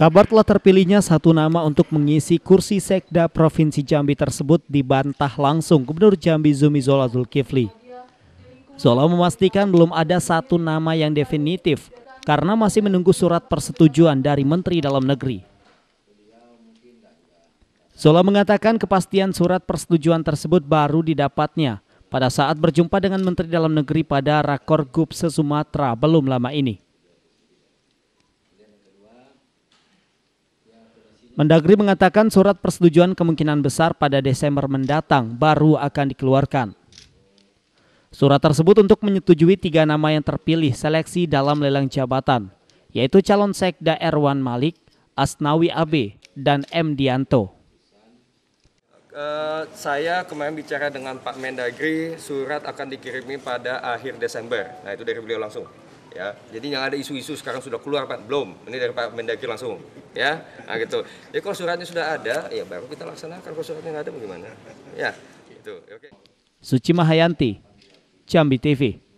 Kabar telah terpilihnya satu nama untuk mengisi kursi Sekda Provinsi Jambi tersebut dibantah langsung Gubernur Jambi Zumi Zola Zulkifli. Zola memastikan belum ada satu nama yang definitif karena masih menunggu surat persetujuan dari Menteri Dalam Negeri. Zola mengatakan kepastian surat persetujuan tersebut baru didapatnya pada saat berjumpa dengan Menteri Dalam Negeri pada Rakor Gup Sumatera belum lama ini. Mendagri mengatakan surat persetujuan kemungkinan besar pada Desember mendatang baru akan dikeluarkan. Surat tersebut untuk menyetujui tiga nama yang terpilih seleksi dalam lelang jabatan, yaitu calon sekda Erwan Malik, Asnawi AB, dan M. Dianto. Eh, saya kemarin bicara dengan Pak Mendagri, surat akan dikirimi pada akhir Desember. Nah itu dari beliau langsung ya jadi yang ada isu-isu sekarang sudah keluar pak belum ini dari pak Mendagri langsung ya nah, gitu ya kalau suratnya sudah ada ya baru kita laksanakan kalau suratnya nggak ada bagaimana ya itu oke Suci Mahayanti Jambi TV